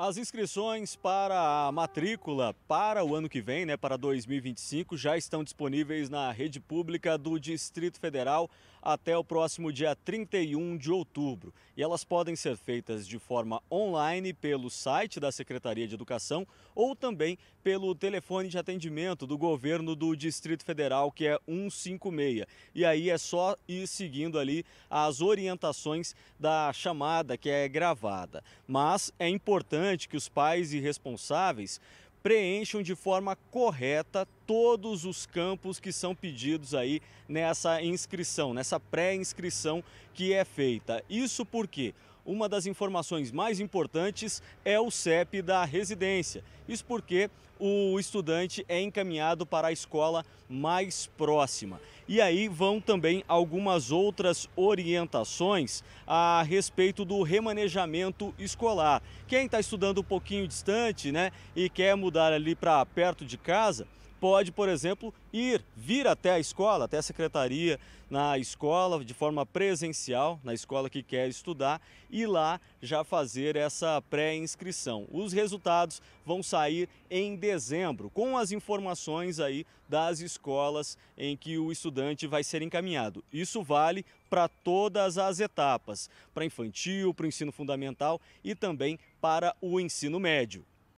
As inscrições para a matrícula para o ano que vem, né, para 2025, já estão disponíveis na rede pública do Distrito Federal até o próximo dia 31 de outubro. E elas podem ser feitas de forma online pelo site da Secretaria de Educação ou também pelo telefone de atendimento do governo do Distrito Federal, que é 156. E aí é só ir seguindo ali as orientações da chamada que é gravada. Mas é importante importante que os pais e responsáveis preencham de forma correta todos os campos que são pedidos aí nessa inscrição, nessa pré-inscrição que é feita. Isso porque uma das informações mais importantes é o CEP da residência. Isso porque o estudante é encaminhado para a escola mais próxima. E aí vão também algumas outras orientações a respeito do remanejamento escolar. Quem está estudando um pouquinho distante, né, e quer mudar ali para perto de casa, pode, por exemplo, ir, vir até a escola, até a secretaria na escola, de forma presencial, na escola que quer estudar, e lá já fazer essa pré-inscrição. Os resultados vão sair em dezembro, com as informações aí das escolas em que o estudante vai ser encaminhado. Isso vale para todas as etapas, para infantil, para o ensino fundamental e também para o ensino médio.